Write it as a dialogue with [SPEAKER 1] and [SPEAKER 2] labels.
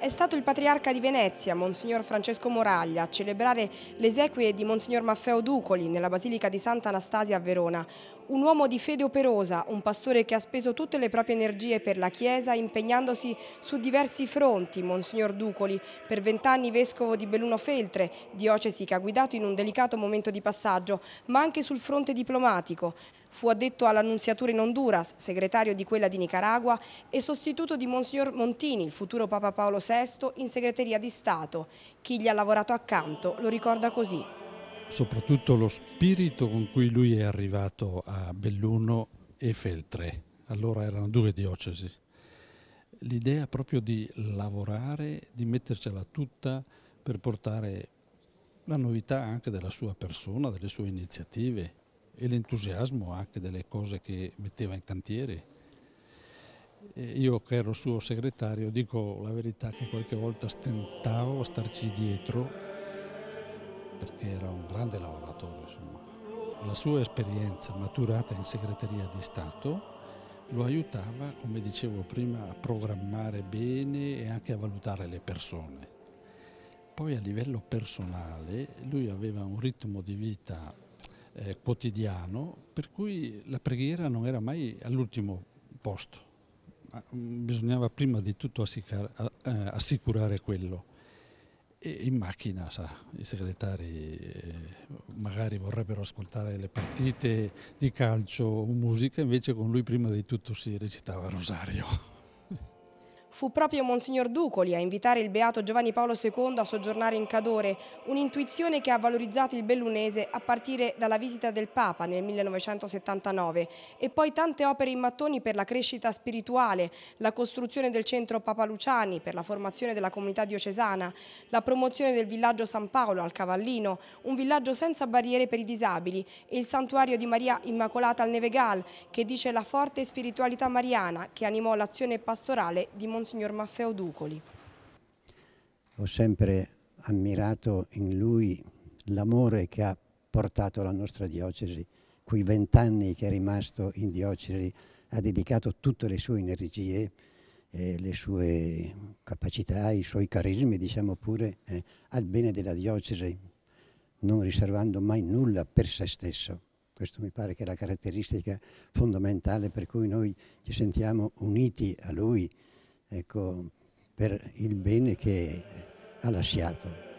[SPEAKER 1] È stato il patriarca di Venezia, Monsignor Francesco Moraglia, a celebrare l'esequie di Monsignor Maffeo Ducoli nella Basilica di Santa Anastasia a Verona. Un uomo di fede operosa, un pastore che ha speso tutte le proprie energie per la Chiesa impegnandosi su diversi fronti, Monsignor Ducoli, per vent'anni vescovo di Belluno Feltre, diocesi che ha guidato in un delicato momento di passaggio, ma anche sul fronte diplomatico. Fu addetto all'annunziatura in Honduras, segretario di quella di Nicaragua e sostituto di Monsignor Montini, il futuro Papa Paolo VI, in segreteria di Stato. Chi gli ha lavorato accanto lo ricorda così.
[SPEAKER 2] Soprattutto lo spirito con cui lui è arrivato a Belluno e Feltre, allora erano due diocesi. L'idea proprio di lavorare, di mettercela tutta per portare la novità anche della sua persona, delle sue iniziative, e l'entusiasmo anche delle cose che metteva in cantiere. E io che ero suo segretario dico la verità che qualche volta stentavo a starci dietro perché era un grande lavoratore. Insomma. La sua esperienza maturata in segreteria di Stato lo aiutava, come dicevo prima, a programmare bene e anche a valutare le persone. Poi a livello personale lui aveva un ritmo di vita eh, quotidiano, per cui la preghiera non era mai all'ultimo posto, ma mm, bisognava prima di tutto eh, assicurare quello. E in macchina, sa, i segretari eh, magari vorrebbero ascoltare le partite di calcio o musica, invece con lui prima di tutto si recitava Rosario.
[SPEAKER 1] Fu proprio Monsignor Ducoli a invitare il beato Giovanni Paolo II a soggiornare in Cadore, un'intuizione che ha valorizzato il bellunese a partire dalla visita del Papa nel 1979 e poi tante opere in mattoni per la crescita spirituale, la costruzione del centro Papa Luciani per la formazione della comunità diocesana, la promozione del villaggio San Paolo al Cavallino, un villaggio senza barriere per i disabili e il santuario di Maria Immacolata al Nevegal che dice la forte spiritualità mariana che animò l'azione pastorale di Monsignor Monsignor Maffeo Ducoli.
[SPEAKER 3] Ho sempre ammirato in lui l'amore che ha portato la nostra diocesi. Quei vent'anni che è rimasto in diocesi ha dedicato tutte le sue energie, eh, le sue capacità, i suoi carismi, diciamo pure, eh, al bene della diocesi, non riservando mai nulla per se stesso. Questo mi pare che è la caratteristica fondamentale per cui noi ci sentiamo uniti a lui, ecco, per il bene che ha lasciato.